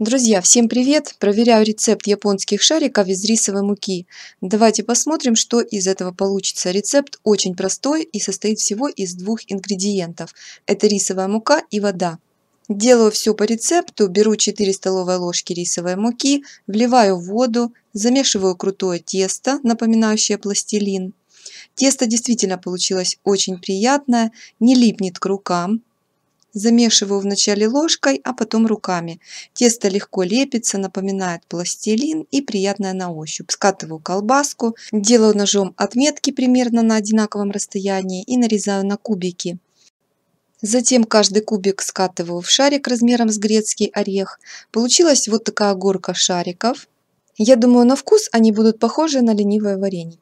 Друзья, всем привет! Проверяю рецепт японских шариков из рисовой муки. Давайте посмотрим, что из этого получится. Рецепт очень простой и состоит всего из двух ингредиентов. Это рисовая мука и вода. Делаю все по рецепту, беру 4 столовые ложки рисовой муки, вливаю воду, замешиваю крутое тесто, напоминающее пластилин. Тесто действительно получилось очень приятное, не липнет к рукам, Замешиваю вначале ложкой, а потом руками. Тесто легко лепится, напоминает пластилин и приятное на ощупь. Скатываю колбаску, делаю ножом отметки примерно на одинаковом расстоянии и нарезаю на кубики. Затем каждый кубик скатываю в шарик размером с грецкий орех. Получилась вот такая горка шариков. Я думаю, на вкус они будут похожи на ленивое варенье.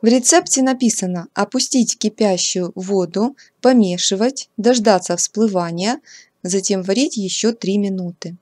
В рецепте написано опустить кипящую воду, помешивать, дождаться всплывания, затем варить еще 3 минуты.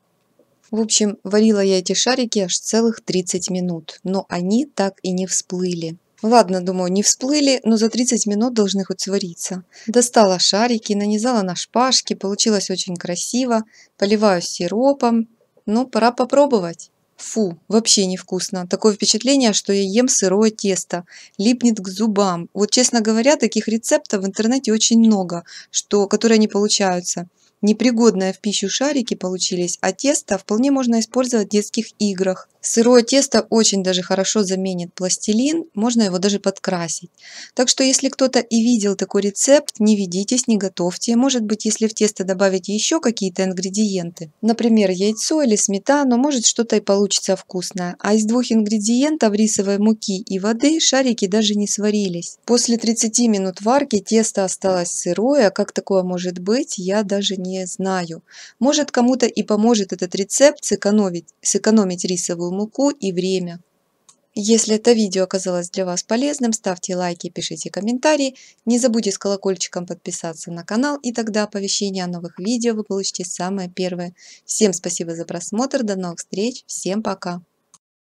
В общем, варила я эти шарики аж целых 30 минут, но они так и не всплыли. Ладно, думаю, не всплыли, но за 30 минут должны хоть свариться. Достала шарики, нанизала на шпажки, получилось очень красиво. Поливаю сиропом. Ну, пора попробовать. Фу, вообще невкусно. Такое впечатление, что я ем сырое тесто. Липнет к зубам. Вот, честно говоря, таких рецептов в интернете очень много, что, которые не получаются. Непригодные в пищу шарики получились, а тесто вполне можно использовать в детских играх. Сырое тесто очень даже хорошо заменит пластилин, можно его даже подкрасить. Так что если кто-то и видел такой рецепт, не ведитесь, не готовьте. Может быть, если в тесто добавить еще какие-то ингредиенты, например, яйцо или сметану, может что-то и получится вкусное. А из двух ингредиентов рисовой муки и воды шарики даже не сварились. После 30 минут варки тесто осталось сырое, как такое может быть, я даже не не знаю. Может кому-то и поможет этот рецепт сэкономить, сэкономить рисовую муку и время. Если это видео оказалось для вас полезным, ставьте лайки, пишите комментарии. Не забудьте с колокольчиком подписаться на канал, и тогда оповещения о новых видео вы получите самое первое. Всем спасибо за просмотр, до новых встреч, всем пока!